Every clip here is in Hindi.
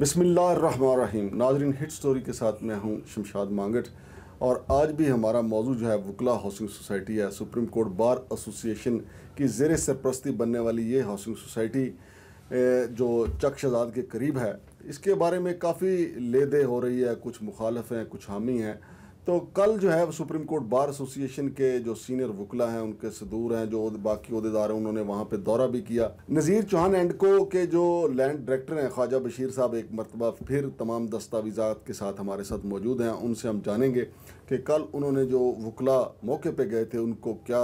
बसमीम नाजरीन हिट स्टोरी के साथ मैं हूँ शमशाद मांगट और आज भी हमारा मौजू जो है वकला हाउसिंग सोसाइटी है सुप्रीम कोर्ट बार एसोसिएशन की जेर सरप्रस्ती बनने वाली ये हाउसिंग सोसाइटी जो चक शजाद के करीब है इसके बारे में काफ़ी लेदे हो रही है कुछ मुखालफ हैं कुछ हामी हैं तो कल जो है सुप्रीम कोर्ट बार एसोसिएशन के जो सीनियर वकला हैं उनके सदूर हैं जो बाकी अहदेदार हैं उन्होंने वहाँ पे दौरा भी किया नज़ीर चौहान एंडको के जो लैंड डायरेक्टर हैं ख्वाजा बशीर साहब एक मरतबा फिर तमाम दस्तावेज़ा के साथ हमारे साथ मौजूद हैं उनसे हम जानेंगे कि कल उन्होंने जो वकला मौके पर गए थे उनको क्या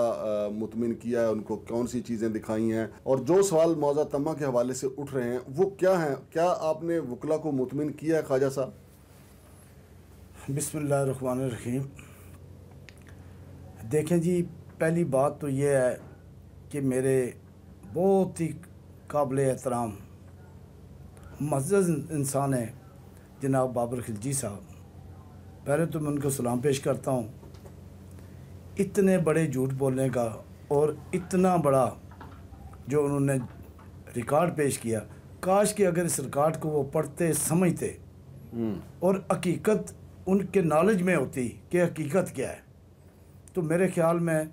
मुतमिन किया है उनको कौन सी चीज़ें दिखाई हैं और जो सवाल मौजा तमा के हवाले से उठ रहे हैं वो क्या हैं क्या आपने वकला को मुतमिन किया है ख्वाजा साहब बिसमीम देखें जी पहली बात तो ये है कि मेरे बहुत ही काबिल एहतराम मजद इंसान हैं जनाब बाबर खिलजी साहब पहले तो मैं उनको सलाम पेश करता हूँ इतने बड़े झूठ बोलने का और इतना बड़ा जो उन्होंने रिकॉर्ड पेश किया काश कि अगर इस रिकॉर्ड को वो पढ़ते समझते हम्म। और हकीकत उनके नॉलेज में होती कि हकीकत क्या है तो मेरे ख्याल में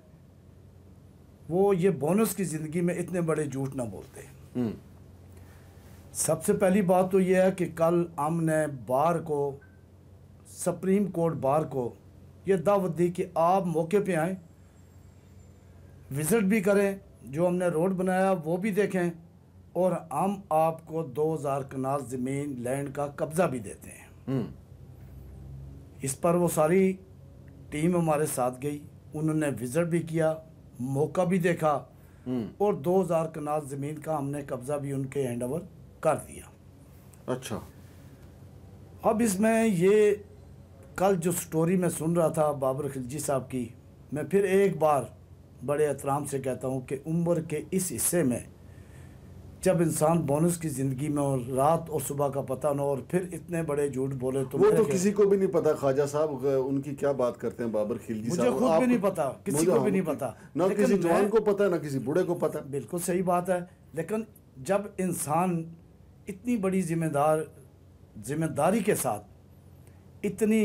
वो ये बोनस की ज़िंदगी में इतने बड़े झूठ ना बोलते हम्म। सबसे पहली बात तो ये है कि कल हमने बार को सुप्रीम कोर्ट बार को ये दावत दी कि आप मौके पे आएँ विज़िट भी करें जो हमने रोड बनाया वो भी देखें और हम आपको 2000 कनाल ज़मीन लैंड का कब्ज़ा भी देते हैं हम्म। इस पर वो सारी टीम हमारे साथ गई उन्होंने विजिट भी किया मौका भी देखा हम्म। और 2000 कनाल ज़मीन का हमने कब्ज़ा भी उनके हैंड ओवर कर दिया अच्छा अब इसमें ये कल जो स्टोरी मैं सुन रहा था बाबर खिलजी साहब की मैं फिर एक बार बड़े एहतराम से कहता हूँ कि उम्र के इस हिस्से में जब इंसान बोनस की ज़िंदगी में और रात और सुबह का पता ना और फिर इतने बड़े झूठ बोले तो वो तो किसी को भी नहीं पता ख्वाजा साहब उनकी क्या बात करते हैं बाबर खिलजी मुझे खुद भी नहीं पता किसी को भी नहीं पता ना किसी जवान को पता ना किसी बूढ़े को पता बिल्कुल सही बात है लेकिन जब इंसान इतनी बड़ी जिम्मेदार जिम्मेदारी के साथ इतनी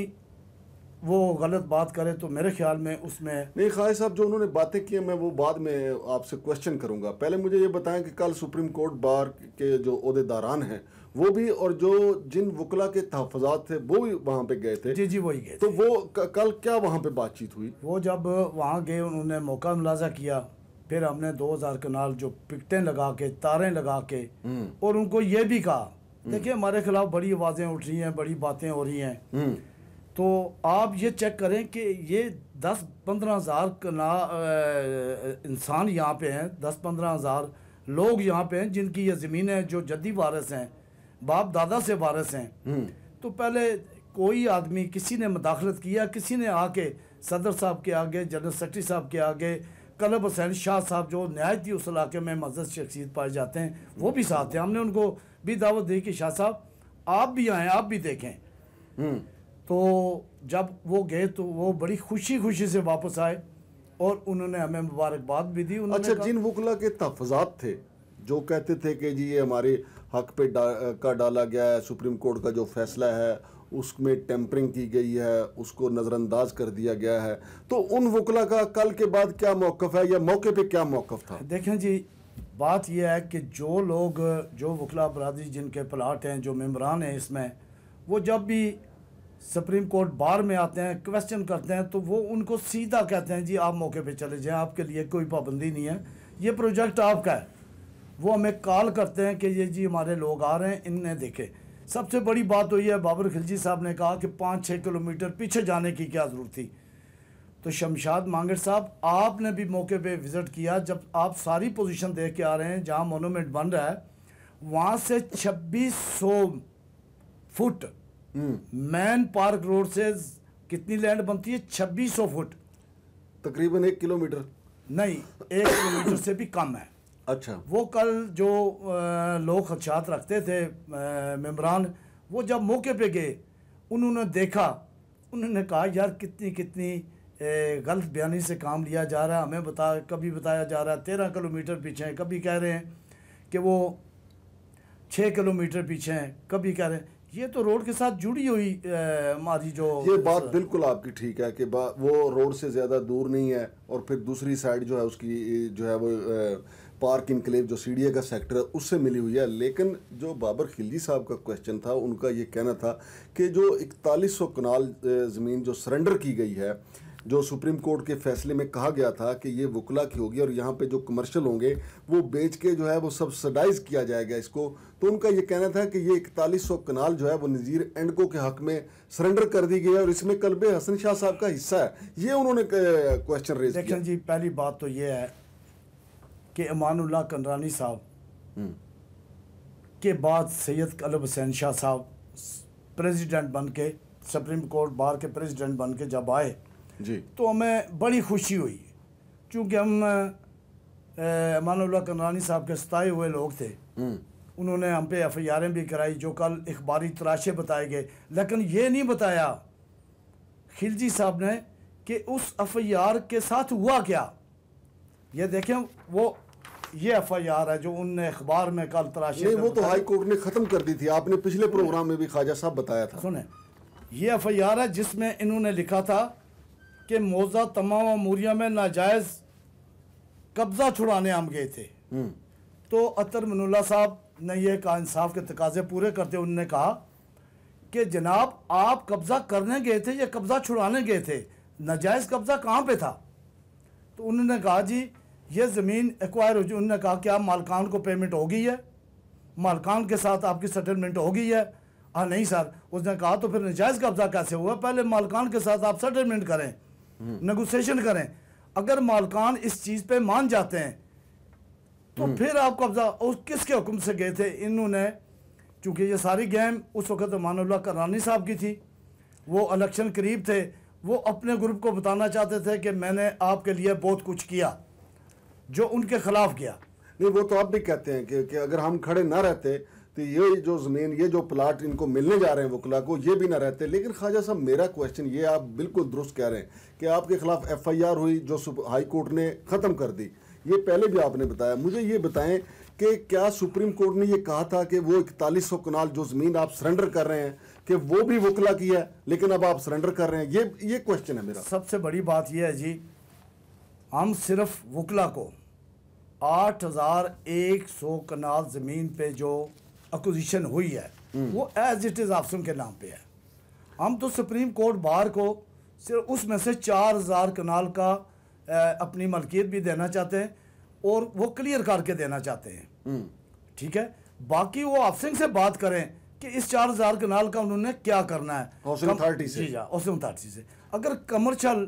वो गलत बात करे तो मेरे ख्याल में उसमें नहीं खाए साहब जो उन्होंने बातें की मैं वो बाद में आपसे क्वेश्चन करूंगा पहले मुझे ये बताएं कि कल सुप्रीम कोर्ट बार के जो अहदेदारान हैं वो भी और जो जिन वकला के तहफात थे वो भी वहाँ पे गए थे जी जी वही गए तो वो कल क्या वहाँ पे बातचीत हुई वो जब वहाँ गए उन्होंने मौका मुलाजा किया फिर हमने दो हज़ार कनाल जो पिकटें लगा के तारें लगा के हम्म। और उनको ये भी कहा हम्म। देखिए हमारे खिलाफ बड़ी आवाज़ें उठ रही हैं बड़ी बातें हो रही हैं हम्म। तो आप ये चेक करें कि ये दस पंद्रह हज़ार इंसान यहाँ पे हैं दस पंद्रह हज़ार लोग यहाँ पे हैं जिनकी ये ज़मीन है जो जद्दी वारस हैं बाप दादा से वारस हैं हम्म। तो पहले कोई आदमी किसी ने मुदाखलत किया किसी ने आके सदर साहब के आगे जनरल सेक्रटरी साहब के आगे कलब हुसैन शाह साहब जो थी उस इलाके में मजद शख्सियत पाए जाते हैं वो भी साथ हैं हमने उनको भी दावत दी कि शाह साहब आप भी आएँ आप भी देखें हम्म। तो जब वो गए तो वो बड़ी खुशी खुशी से वापस आए और उन्होंने हमें मुबारकबाद भी दी अच्छा जिन वकला के तफजात थे जो कहते थे कि जी ये हमारे हक पे डा, का डाला गया है सुप्रीम कोर्ट का जो फैसला है उसमें टेम्परिंग की गई है उसको नज़रअंदाज कर दिया गया है तो उन वकला का कल के बाद क्या मौक़ है या मौके पर क्या मौक़ था देखें जी बात यह है कि जो लोग जो वकला बरदरी जिनके प्लाट हैं जो मम्बरान हैं इसमें वो जब भी सुप्रीम कोर्ट बार में आते हैं क्वेश्चन करते हैं तो वो उनको सीधा कहते हैं जी आप मौके पे चले जाएं आपके लिए कोई पाबंदी नहीं है ये प्रोजेक्ट आपका है वो हमें कॉल करते हैं कि ये जी हमारे लोग आ रहे हैं इनने देखे सबसे बड़ी बात तो ये है बाबर खिलजी साहब ने कहा कि पाँच छः किलोमीटर पीछे जाने की क्या ज़रूरत थी तो शमशाद मांगर साहब आपने भी मौके पर विज़िट किया जब आप सारी पोजिशन देख के आ रहे हैं जहाँ मोनूमेंट बन रहा है वहाँ से छब्बीस फुट मैन पार्क रोड से कितनी लैंड बनती है छब्बीस सौ फुट तकरीबन एक किलोमीटर नहीं एक किलोमीटर से भी कम है अच्छा वो कल जो लोग खदशात रखते थे मेम्बरान वो जब मौके पे गए उन्होंने देखा उन्होंने कहा यार कितनी कितनी गलत बयानी से काम लिया जा रहा है हमें बता कभी बताया जा रहा है तेरह किलोमीटर पीछे हैं कभी कह रहे हैं कि वो छः किलोमीटर पीछे हैं कभी कह रहे हैं ये तो रोड के साथ जुड़ी हुई माजी जो ये बात बिल्कुल आपकी ठीक है कि वो रोड से ज़्यादा दूर नहीं है और फिर दूसरी साइड जो है उसकी जो है वो पार्क इनकलेव जो सी का सेक्टर है उससे मिली हुई है लेकिन जो बाबर खिलजी साहब का क्वेश्चन था उनका ये कहना था कि जो इकतालीस सौ कनाल ज़मीन जो सरेंडर की गई है जो सुप्रीम कोर्ट के फैसले में कहा गया था कि ये वकला की होगी और यहाँ पे जो कमर्शियल होंगे वो बेच के जो है वो सब्सिडाइज किया जाएगा इसको तो उनका ये कहना था कि ये इकतालीस सौ कनाल जो है वो नज़ीर एंडको के हक में सरेंडर कर दी गई है और इसमें कलब हसन शाह साहब का हिस्सा है ये उन्होंने क्वेश्चन रेज किया जी पहली बात तो ये है कि अमानुल्ला कंदरानी साहब हम्म। के बाद सैयद कलब हुसैन शाह साहब प्रेसिडेंट बन के सुप्रीम कोर्ट बार के प्रेसिडेंट बन के जब आए जी तो हमें बड़ी खुशी हुई क्योंकि हम अमानुल्ला कनरानी साहब के सताए हुए लोग थे हम्म। उन्होंने हम पे एफ आई भी कराई जो कल अखबारी तराशे बताए गए लेकिन ये नहीं बताया खिलजी साहब ने कि उस एफ आई आर के साथ हुआ क्या ये देखें वो ये एफ आई आर है जो उनने अखबार में कल तराशे वो तो हाई कोर्ट ने ख़त्म कर दी थी आपने पिछले प्रोग्राम में भी ख्वाजा साहब बताया था सुने ये एफ आई आर है जिसमें इन्होंने लिखा था कि मोजा तमाम अमूरिया में नाजायज़ कब्ज़ा छुड़ाने हम गए थे हम्म। तो अतर मनुल्ला साहब ने यह कहा इंसाफ के तकाजे पूरे करते उन्होंने कहा कि जनाब आप कब्ज़ा करने गए थे या कब्ज़ा छुड़ाने गए थे नाजायज़ कब्ज़ा कहाँ पे था तो उन्होंने कहा जी ये ज़मीन एक्वायर हो जी उन्होंने कहा कि आप मालकान को पेमेंट हो गई है मालकान के साथ आपकी सेटलमेंट हो गई है हाँ नहीं सर उसने कहा तो फिर नाजायज़ कब्ज़ा कैसे हुआ पहले मालकान के साथ आप सेटलमेंट करें नगोसिएशन करें अगर मालकान इस चीज़ पे मान जाते हैं तो हम्म। फिर आप कब्जा और किसके हुक्म से गए थे इन्होंने चूँकि ये सारी गेम उस वक्त तो मानुल्ला करानी साहब की थी वो इलेक्शन करीब थे वो अपने ग्रुप को बताना चाहते थे कि मैंने आपके लिए बहुत कुछ किया जो उनके खिलाफ गया नहीं वो तो आप भी कहते हैं कि, कि अगर हम खड़े ना रहते तो ये जो ज़मीन ये जो प्लाट इनको मिलने जा रहे हैं वकला को ये भी ना रहते लेकिन ख्वाजा साहब मेरा क्वेश्चन ये आप बिल्कुल दुरुस्त कह रहे हैं कि आपके खिलाफ एफ आई आर हुई जो हाई कोर्ट ने ख़त्म कर दी ये पहले भी आपने बताया मुझे ये बताएं कि क्या सुप्रीम कोर्ट ने ये कहा था कि वो इकतालीस सौ कनाल जो ज़मीन आप सरेंडर कर रहे हैं कि वो भी वकला की है लेकिन अब आप सरेंडर कर रहे हैं ये ये क्वेश्चन है मेरा सबसे बड़ी बात यह है जी हम सिर्फ वकला को आठ हज़ार एक सौ कनाल ज़मीन पे जो अकोजिशन हुई है हम्म। वो एज इट इज़ ऑप्शन के नाम पे है हम तो सुप्रीम कोर्ट बार को सिर्फ उसमें से चार हज़ार कनाल का अपनी मलकियत भी देना चाहते हैं और वो क्लियर करके देना चाहते हैं हम्म। ठीक है बाकी वो आप से बात करें कि इस चार हज़ार कनाल का उन्होंने क्या करना है कम, से से अगर कमर्शल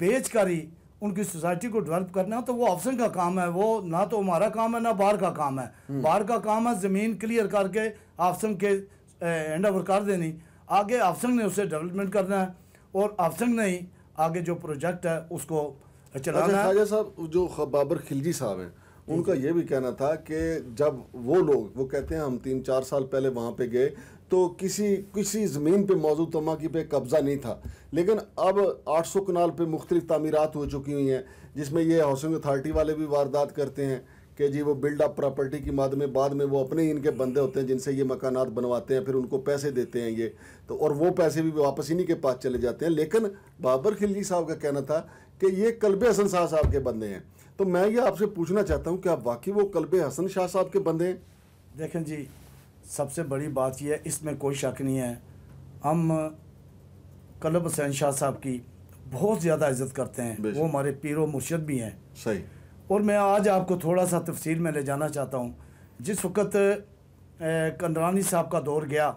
बेच कर ही उनकी सोसाइटी को डेवलप करना तो वो ऑप्शन का काम है वो ना तो हमारा काम है ना बाहर का काम है हम्म। बाहर का काम है ज़मीन क्लियर करके ऑप्शन के एंड ओवर कर देनी आगे ऑप्शन ने उसे डेवलपमेंट करना है और ऑप्शन ने ही आगे जो प्रोजेक्ट है उसको चलाना अच्छा, साहब जो बाबर खिलजी साहब हैं उनका ये भी कहना था कि जब वो लोग वो कहते हैं हम तीन चार साल पहले वहाँ पे गए तो किसी किसी ज़मीन पे मौजूद तमाकी पे कब्ज़ा नहीं था लेकिन अब 800 कनाल पर मुख्तलिफ तमीरत हो चुकी हुई हैं जिसमें ये हाउसिंग अथार्टी वाले भी वारदात करते हैं कि जी वो बिल्ड अप प्रॉपर्टी की मद में बाद में वो अपने ही इनके बंदे होते हैं जिनसे ये मकान बनवाते हैं फिर उनको पैसे देते हैं ये तो और वो पैसे भी वापस इन्हीं के पास चले जाते हैं लेकिन बाबर खिलजी साहब का कहना था कि ये कल्ब हसन शाह साहब के बंदे हैं तो मैं ये आपसे पूछना चाहता हूँ कि आप वाकई वो कल्ब हसन शाह साहब के बंदे हैं देखें जी सबसे बड़ी बात यह है इसमें कोई शक नहीं है हम कलब हुसैन शाह साहब की बहुत ज़्यादा इज्जत करते हैं वो हमारे पीर मुर्शद भी हैं सही और मैं आज आपको थोड़ा सा तफसील में ले जाना चाहता हूँ जिस वक्त कंदरानी साहब का दौर गया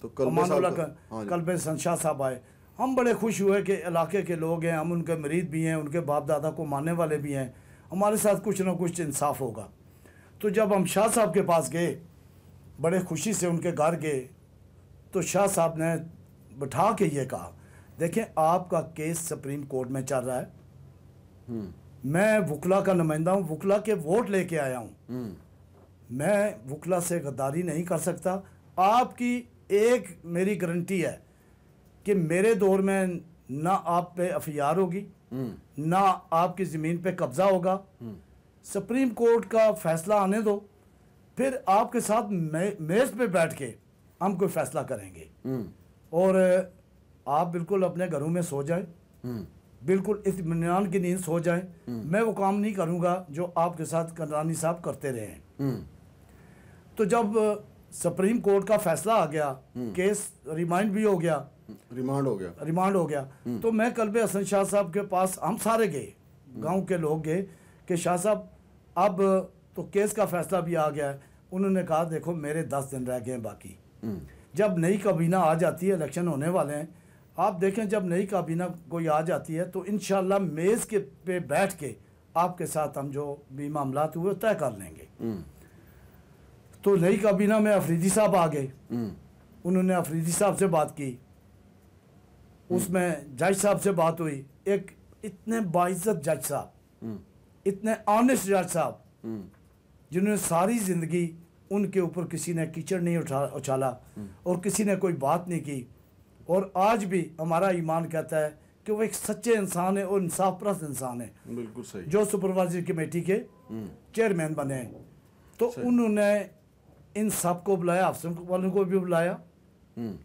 तो कलब हसन हाँ शाह साहब आए हम बड़े खुश हुए कि इलाके के लोग हैं हम उनके मरीज भी हैं उनके बाप दादा को मानने वाले भी हैं हमारे साथ कुछ ना कुछ इंसाफ होगा तो जब हम शाह साहब के पास गए बड़े खुशी से उनके घर गए तो शाह साहब ने बैठा के ये कहा देखें आपका केस सुप्रीम कोर्ट में चल रहा है हम्म। मैं वकला का नुमाइंदा हूँ वकला के वोट लेके आया हूँ हम्म। मैं वकला से गद्दारी नहीं कर सकता आपकी एक मेरी गारंटी है कि मेरे दौर में ना आप पे अफियार होगी हम्म। ना आपकी ज़मीन पे कब्ज़ा होगा सुप्रीम कोर्ट का फैसला आने दो फिर आपके साथ मे, मेज पे बैठ के हम कोई फैसला करेंगे हम्म। और आप बिल्कुल अपने घरों में सो जाए हम्म। बिल्कुल इतमान की नींद सो जाए हम्म। मैं वो काम नहीं करूँगा जो आपके साथ कंदरानी साहब करते रहे तो जब सुप्रीम कोर्ट का फैसला आ गया केस रिमाइंड भी हो गया रिमांड हो गया रिमांड हो गया तो मैं कल भी हसन शाह साहब के पास हम सारे गए गांव के लोग गए कि शाह साहब अब तो केस का फैसला भी आ गया है उन्होंने कहा देखो मेरे दस दिन रह गए हैं बाकी हम्म। जब नई काबीना आ जाती है इलेक्शन होने वाले हैं आप देखें जब नई काबीना कोई आ जाती है तो इन मेज़ के पे बैठ के आपके साथ हम जो भी मामला हुए तय कर लेंगे हम्म। तो नई काबीना में अफरीदी साहब आ गए हम्म। उन्होंने अफरीदी साहब से बात की उसमें जज साहब से बात हुई एक इतने बाइज्जत जज साहब इतने ऑनेस्ट जज साहब जिन्होंने सारी ज़िंदगी उनके ऊपर किसी ने कीचड़ नहीं उठा उछाला और किसी ने कोई बात नहीं की और आज भी हमारा ईमान कहता है कि वो एक सच्चे इंसान है और इंसाफ प्रस्त इंसान है बिल्कुल सही जो सुपरवाइजर कमेटी के हम्म। चेयरमैन बने तो उन्होंने इन सब को बुलाया अफसर वालों को भी बुलाया हम्म।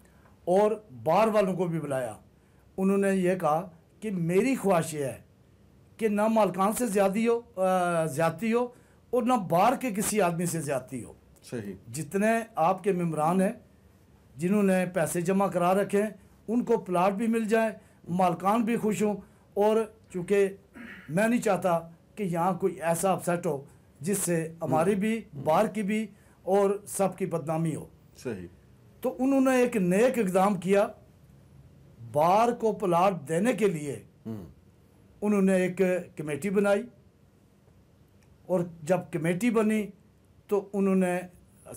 और बार वालों को भी बुलाया उन्होंने ये कहा कि मेरी ख्वाहिश यह है कि ना मालकान से ज़्यादा हो ज़्यादी हो और ना बाहर के किसी आदमी से ज्यादा हो सही जितने आपके मम्बरान हैं जिन्होंने पैसे जमा करा रखे हैं उनको प्लाट भी मिल जाए मालकान भी खुश हों और चूँकि मैं नहीं चाहता कि यहाँ कोई ऐसा अपसेट हो जिससे हमारी भी बाहर की भी और सबकी बदनामी हो सही तो उन्होंने एक नेक इकदाम किया बार को प्लाट देने के लिए हम्म। उन्होंने एक कमेटी बनाई और जब कमेटी बनी तो उन्होंने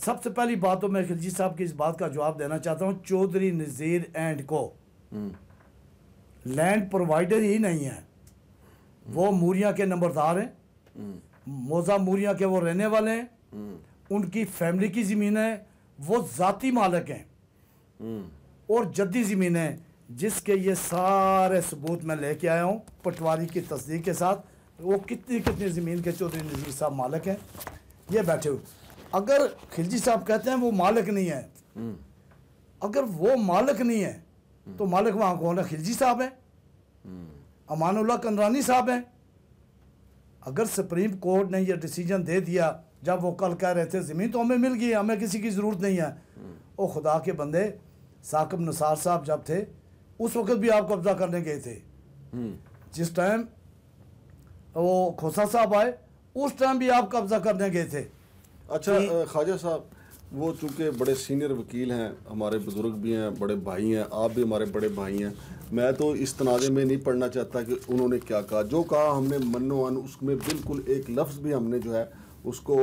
सबसे पहली बात तो मैं खिलजी साहब की इस बात का जवाब देना चाहता हूँ चौधरी नज़ीर एंड को लैंड हम्म। प्रोवाइडर ही नहीं है वो मूरिया के नंबरदार हैं मोजा हम्म। मूरिया के वो रहने वाले हैं हम्म। उनकी फैमिली की ज़मीन है वो ज़ाती मालक हैं और जद्दी ज़मीन है जिसके ये सारे सबूत मैं लेके आया हूँ पटवारी की तस्दीक के साथ वो कितनी कितनी ज़मीन के चौधरी नजीर साहब मालिक हैं ये बैठे हुए अगर खिलजी साहब कहते हैं वो मालिक नहीं है अगर वो मालिक नहीं है तो मालिक वहाँ कौन है खिलजी साहब हैं अमानुल्ला कंदरानी साहब हैं अगर सुप्रीम कोर्ट ने यह डिसीजन दे दिया जब वो कल कह रहे थे ज़मीन तो हमें मिल गई हमें किसी की ज़रूरत नहीं है वो खुदा के बंदे साकब नसार साहब जब थे उस वक़्त भी आप कब्ज़ा करने गए थे जिस टाइम वो खोसा साहब आए उस टाइम भी आप कब्जा करने गए थे अच्छा ख्वाजा साहब वो चूँकि बड़े सीनियर वकील हैं हमारे बुज़ुर्ग भी हैं बड़े भाई हैं आप भी हमारे बड़े भाई हैं मैं तो इस तनाज़े में नहीं पढ़ना चाहता कि उन्होंने क्या कहा जो कहा हमने मनो अन उसमें बिल्कुल एक लफ्ज़ भी हमने जो है उसको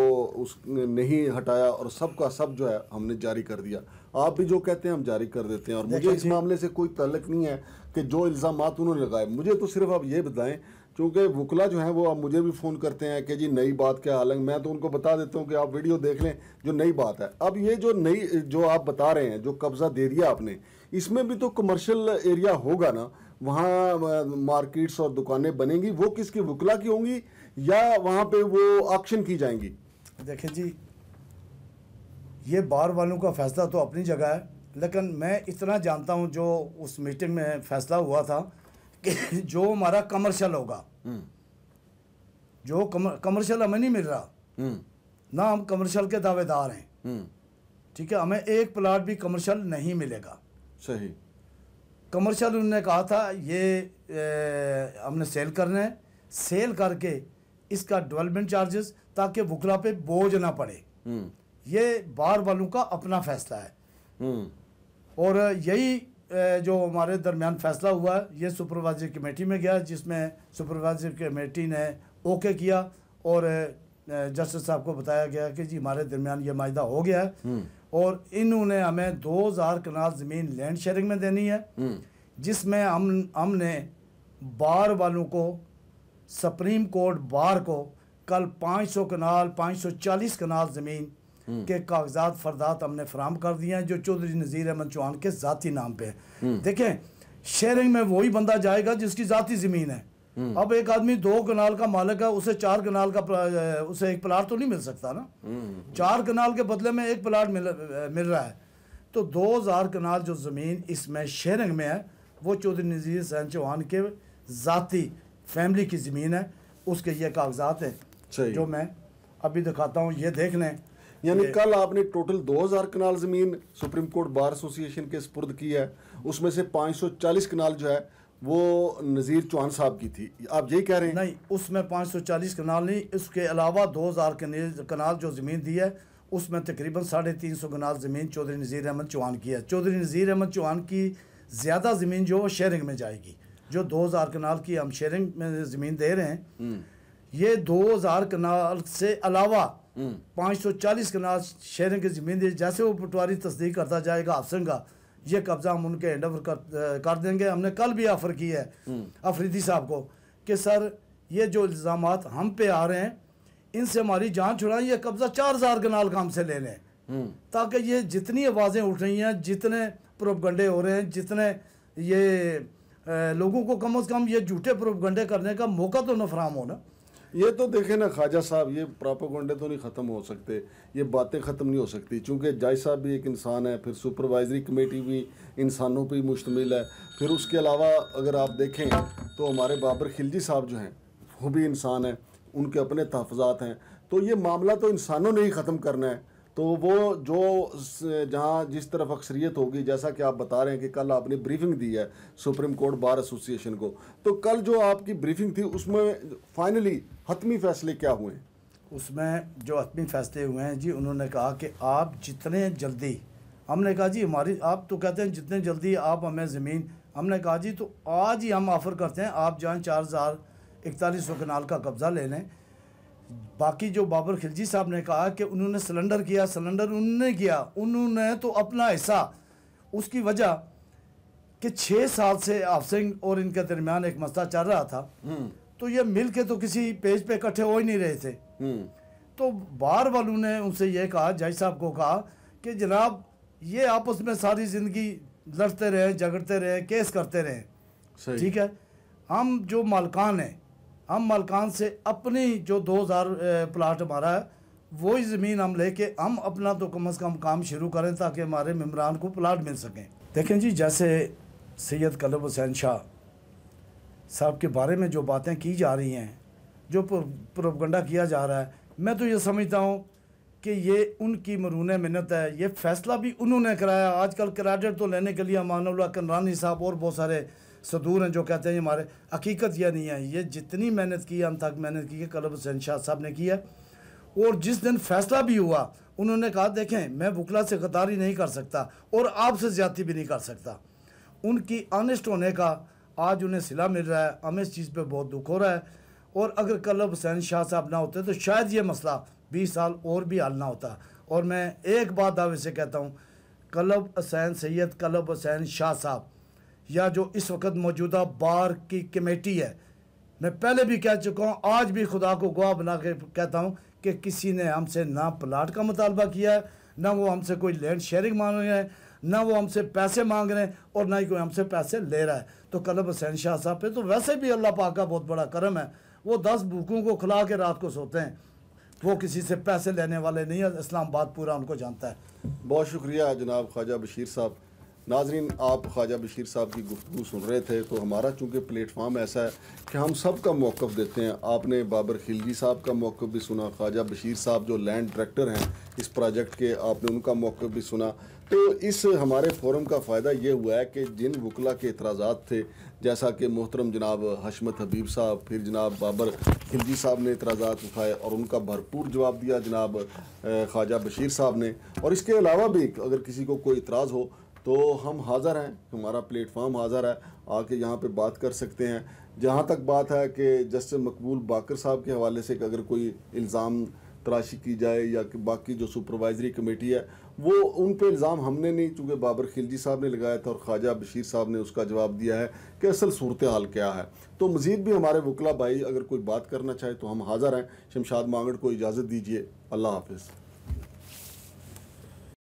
उस नहीं हटाया और सब का सब जो है हमने जारी कर दिया आप भी जो कहते हैं हम जारी कर देते हैं और मुझे इस मामले से कोई तलक नहीं है कि जो इल्ज़ाम उन्होंने लगाए मुझे तो सिर्फ आप ये बताएं चूँकि वकला जो है वो अब मुझे भी फ़ोन करते हैं कि जी नई बात क्या हालांकि मैं तो उनको बता देता हूँ कि आप वीडियो देख लें जो नई बात है अब ये जो नई जो आप बता रहे हैं जो कब्ज़ा दे दिया आपने इसमें भी तो कमर्शियल एरिया होगा ना वहाँ मार्केट्स और दुकानें बनेंगी वो किसकी वकला की होंगी या वहाँ पर वो ऑक्शन की जाएंगी देखें जी ये बार वालों का फैसला तो अपनी जगह है लेकिन मैं इतना जानता हूँ जो उस मीटिंग में फैसला हुआ था कि जो हमारा कमर्शियल होगा जो कमर्शियल हमें नहीं मिल रहा हम्म। ना हम कमर्शियल के दावेदार हैं हम्म। ठीक है हमें एक प्लाट भी कमर्शियल नहीं मिलेगा सही कमर्शियल उन्होंने कहा था ये ए, हमने सेल करना है सेल करके इसका डेवलपमेंट चार्जेस ताकि वकला पे बोझ ना पड़े हम्म। ये बाहर वालों का अपना फैसला है और यही जो हमारे दरमियान फैसला हुआ है ये सुपरवाइजर कमेटी में गया जिसमें सुपरवाइजर कमेटी ने ओके किया और जस्टिस साहब को बताया गया कि जी हमारे दरमियान ये माहा हो गया है हम्म। और इन्होंने हमें दो हज़ार कनाल ज़मीन लैंड शेयरिंग में देनी है हम्म। जिसमें हम हमने बार वालों को सुप्रीम कोर्ट बार को कल 500 कनाल चालीस कनाल ज़मीन के कागजात फरदात हमने फराम कर दिए हैं जो चौधरी नज़ीर अहमद चौहान के ज़ाती नाम पे है हम्म। देखें शेयरिंग में वही बंदा जाएगा जिसकी ज़ाती ज़मीन है हम्म। अब एक आदमी दो कनाल का मालिक है उसे चार कनाल का उसे एक प्लाट तो नहीं मिल सकता ना हम्म। चार कनाल के बदले में एक प्लाट मिल मिल रहा है तो दो हज़ार कनाल जो ज़मीन इसमें शेयरिंग में है वो चौधरी नज़ीर सहन चौहान के ज़ाती फैमिली की ज़मीन है उसके ये कागजात हैं जो मैं अभी दिखाता हूँ ये देख लें यानी कल आपने टोटल 2000 कनाल ज़मीन सुप्रीम कोर्ट बार एसोसिएशन के स्पुर्द की है उसमें से 540 कनाल जो है वो नज़ीर चौहान साहब की थी आप यही कह रहे हैं नहीं उसमें 540 कनाल नहीं इसके अलावा 2000 कनाल जो ज़मीन दी है उसमें तकरीबन साढ़े तीन सौ कनाल ज़मीन चौधरी नज़ीर अहमद चौहान की है चौधरी नज़ीर अहमद चौहान की ज़्यादा ज़मीन जो शेयरिंग में जाएगी जो हजार कनाल की हम शेयरिंग में ज़मीन दे रहे हैं हम्म। ये 2000 कनाल से अलावा 540 हम्म। कनाल शहर की ज़मीन जैसे वो पटवारी तस्दीक करता जाएगा अफसर का ये कब्ज़ा हम उनके हैंड ओवर कर, कर देंगे हमने कल भी ऑफ़र की है हम्म। अफरीदी साहब को कि सर ये जो इल्ज़ाम हम पे आ रहे हैं इनसे हमारी जान छुड़ाएं ये कब्ज़ा चार हज़ार कनाल का हमसे ले लें हम्म। ताकि ये जितनी आवाज़ें उठ रही हैं जितने प्रोपगंडे हो रहे हैं जितने ये ए, लोगों को कम अज़ कम ये झूठे प्रोपगंडे करने का मौका तो न फराम हो ना ये तो देखे ना ख्वाजा साहब ये प्रापोगंडे तो नहीं ख़त्म हो सकते ये बातें ख़त्म नहीं हो सकती चूँकि जाय साहब भी एक इंसान है फिर सुपरवाइजरी कमेटी भी इंसानों पर मुश्तमिल है फिर उसके अलावा अगर आप देखें तो हमारे बाबर खिलजी साहब जो हैं वो भी इंसान हैं उनके अपने तहफात हैं तो ये मामला तो इंसानों ने ही ख़त्म करना है तो वो जो जहाँ जिस तरफ अक्सरियत होगी जैसा कि आप बता रहे हैं कि कल आपने ब्रीफिंग दी है सुप्रीम कोर्ट बार एसोसिएशन को तो कल जो आपकी ब्रीफिंग थी उसमें फाइनली हतमी फैसले क्या हुए उसमें जो हतमी फैसले हुए हैं जी उन्होंने कहा कि आप जितने जल्दी हमने कहा जी हमारी आप तो कहते हैं जितने जल्दी आप हमें ज़मीन हमने कहा जी तो आज ही हम ऑफ़र करते हैं आप जहाँ चार हज़ार इकतालीस सौ कनाल का कब्ज़ा ले लें बाकी जो बाबर खिलजी साहब ने कहा कि उन्होंने सिलेंडर किया सिलेंडर उन्होंने किया उन्होंने तो अपना हिस्सा उसकी वजह कि छः साल से आप सिंह और इनके दरमियान एक मसला चल रहा था हम्म। तो ये मिल के तो किसी पेज पे इकट्ठे हो ही नहीं रहे थे हम्म। तो बार वालों ने उनसे ये कहा जज साहब को कहा कि जनाब ये आपस में सारी ज़िंदगी लड़ते रहे झगड़ते रहे केस करते रहे ठीक है हम जो मालकान हैं हम मालकान से अपनी जो दो हज़ार प्लाट हमारा है वही ज़मीन हम लेके हम अपना तो कम अज़ कम काम शुरू करें ताकि हमारे मम्बरान को प्लाट मिल सकें देखें जी जैसे सैयद कलब हुसैन शाह साहब के बारे में जो बातें की जा रही हैं जो प्रोपगंडा किया जा रहा है मैं तो ये समझता हूँ कि ये उनकी मरून मिन्नत है ये फैसला भी उन्होंने कराया आजकल क्रेडिट तो लेने के लिए मानवला कनरानी साहब और बहुत सारे सदूर हैं जो कहते हैं ये हमारे हकीकत यह नहीं है ये जितनी मेहनत की हम तक मेहनत की है कलब हुसैन शाह साहब ने की है और जिस दिन फैसला भी हुआ उन्होंने कहा देखें मैं बुकला से गदारी नहीं कर सकता और आपसे ज़्यादा भी नहीं कर सकता उनकी आनेस्ट होने का आज उन्हें सिला मिल रहा है हमें इस चीज़ पर बहुत दुख हो रहा है और अगर कलब हुसैन शाह साहब ना होते तो शायद ये मसला बीस साल और भी हल ना होता और मैं एक बात दावे से कहता हूँ कलब हुसैन सैयद कलब हुसैन शाह साहब या जो इस वक्त मौजूदा बार की कमेटी है मैं पहले भी कह चुका हूँ आज भी खुदा को गवाह बना के कहता हूँ कि किसी ने हमसे ना प्लाट का मुतालबा किया है ना वो हमसे कोई लैंड शेयरिंग मांग रहे हैं ना वो हमसे पैसे मांग रहे हैं और ना ही कोई हमसे पैसे ले रहा है तो कलब हुसैन शाह साहब पे तो वैसे भी अल्लाह पाक का बहुत बड़ा करम है वो दस भूखों को खिला के रात को सोते हैं वो किसी से पैसे लेने वाले नहीं है आबाद पूरा उनको जानता है बहुत शुक्रिया जनाब ख्वाजा बशीर साहब नाजरीन आप ख्वाजा बशीर साहब की गुफ्तु सुन रहे थे तो हमारा चूँकि प्लेटफार्म ऐसा है कि हम सब का मौक़ देते हैं आपने बाबर खिलजी साहब का मौक़ भी सुना ख्वाजा बशीर साहब जो लैंड डायरेक्टर हैं इस प्रोजेक्ट के आपने उनका मौक़ भी सुना तो इस हमारे फोरम का फ़ायदा ये हुआ है कि जिन वकला के इतराज़ा थे जैसा कि मोहतरम जनाब हशमत हबीब साहब फिर जनाब बाबर खिलजी साहब ने इतराज़ा उठाए और उनका भरपूर जवाब दिया जनाब ख्वाजा बशीर साहब ने और इसके अलावा भी अगर किसी को कोई इतराज़ हो तो हम हाज़र हैं हमारा प्लेटफार्म हाज़र है आके यहाँ पे बात कर सकते हैं जहाँ तक बात है कि जस्टिस मकबूल बाकर साहब के हवाले से अगर कोई इल्ज़ाम तराशी की जाए या कि बाकी जो सुपरवाइजरी कमेटी है वो उन पर इल्ज़ाम हमने नहीं चूँकि बाबर खिलजी साहब ने लगाया था और ख्वाजा बशीर साहब ने उसका जवाब दिया है कि असल सूरत हाल क्या है तो मज़ीद भी हमारे वकला भाई अगर कोई बात करना चाहे तो हम हाज़र हैं शमशाद मांगड़ को इजाज़त दीजिए अल्लाह हाफिज़